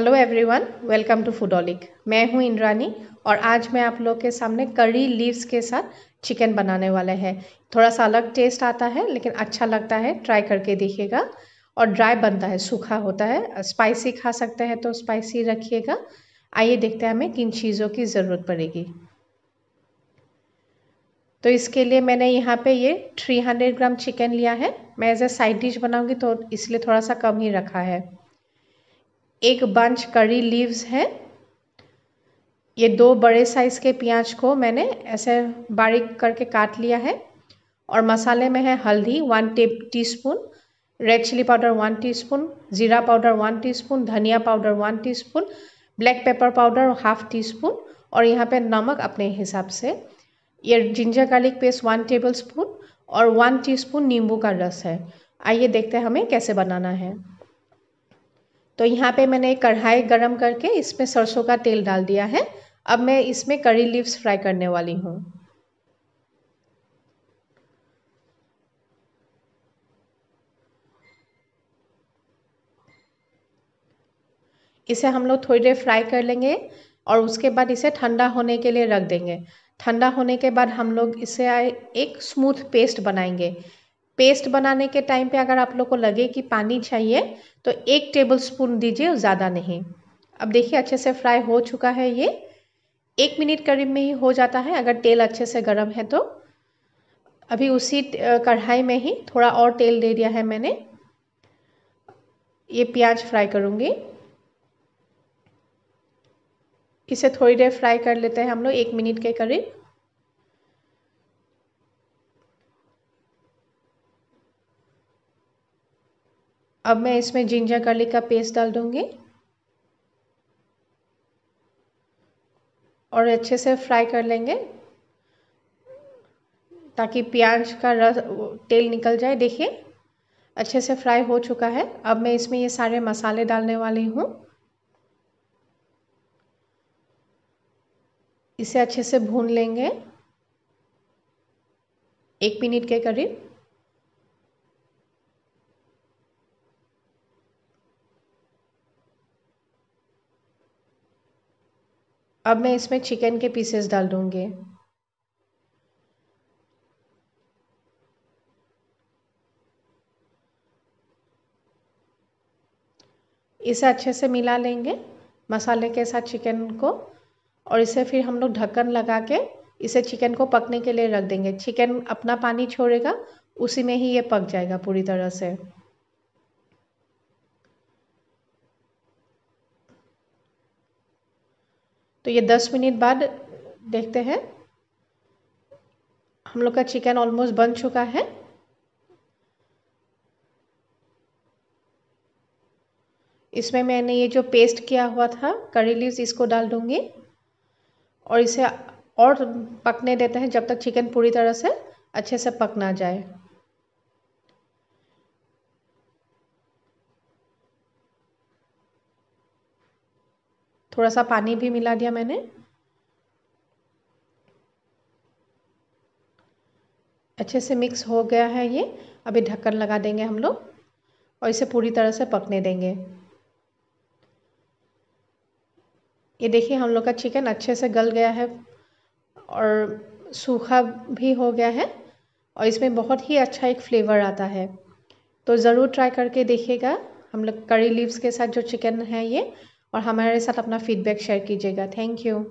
hello everyone welcome to Foodolic मैं हूं इंद्रानी और आज मैं आप लोग के सामने करी लीव्स के साथ चिकन बनाने वाला है थोड़ा सा अलग टेस्ट आता है लेकिन अच्छा लगता है ट्राई करके देखिएगा और ड्राई बनता है सूखा होता है स्पाइसी खा सकते हैं तो स्पाइसी रखिएगा आइए देखते हैं हमें किन चीज़ों की ज़रूरत पड़ेगी तो इसके लिए मैंने यहाँ पे ये 300 ग्राम चिकन लिया है मैं एज ए साइड डिश बनाऊँगी तो इसलिए थोड़ा सा कम ही रखा है एक बंच करी लीव्स है ये दो बड़े साइज़ के प्याज को मैंने ऐसे बारीक करके काट लिया है और मसाले में है हल्दी one teaspoon red chilli powder one teaspoon जीरा पाउडर वन टीस्पून धनिया powder one teaspoon black pepper powder half teaspoon और यहाँ पे नमक अपने हिसाब से ये ginger garlic paste one tablespoon और वन स्पून नींबू का रस है आइए देखते हैं हमें कैसे बनाना है तो यहाँ पे मैंने कढ़ाई गरम करके इसमें सरसों का तेल डाल दिया है अब मैं इसमें करी लीव्स फ्राई करने वाली हूँ इसे हम लोग थोड़ी देर फ्राई कर लेंगे और उसके बाद इसे ठंडा होने के लिए रख देंगे ठंडा होने के बाद हम लोग इसे एक स्मूथ पेस्ट बनाएंगे पेस्ट बनाने के टाइम पे अगर आप लोग को लगे कि पानी चाहिए तो एक टेबल स्पून दीजिए ज़्यादा नहीं अब देखिए अच्छे से फ्राई हो चुका है ये एक मिनट करीब में ही हो जाता है अगर तेल अच्छे से गर्म है तो अभी उसी कढ़ाई में ही थोड़ा और तेल दे दिया है मैंने ये प्याज फ्राई करूँगी इसे थोड़ी देर फ्राई कर लेते हैं हम लोग एक मिनट के करीब अब मैं इसमें जिंजर गार्लिक का पेस्ट डाल दूँगी और अच्छे से फ्राई कर लेंगे ताकि प्याज का रस तेल निकल जाए देखिए अच्छे से फ्राई हो चुका है अब मैं इसमें ये सारे मसाले डालने वाली हूँ इसे अच्छे से भून लेंगे एक मिनट के करीब अब मैं इसमें चिकन के पीसेस डाल दूँगी इसे अच्छे से मिला लेंगे मसाले के साथ चिकन को और इसे फिर हम लोग ढक्कन लगा के इसे चिकन को पकने के लिए रख देंगे चिकन अपना पानी छोड़ेगा उसी में ही ये पक जाएगा पूरी तरह से तो ये दस मिनट बाद देखते हैं हम लोग का चिकन ऑलमोस्ट बन चुका है इसमें मैंने ये जो पेस्ट किया हुआ था करी लीव्स इसको डाल दूँगी और इसे और पकने देते हैं जब तक चिकन पूरी तरह से अच्छे से पक ना जाए थोड़ा सा पानी भी मिला दिया मैंने अच्छे से मिक्स हो गया है ये अभी ढक्कन लगा देंगे हम लोग और इसे पूरी तरह से पकने देंगे ये देखिए हम लोग का चिकन अच्छे से गल गया है और सूखा भी हो गया है और इसमें बहुत ही अच्छा एक फ्लेवर आता है तो ज़रूर ट्राई करके देखिएगा हम लोग करी लीव्स के साथ जो चिकन है ये और हमारे साथ अपना फ़ीडबैक शेयर कीजिएगा थैंक यू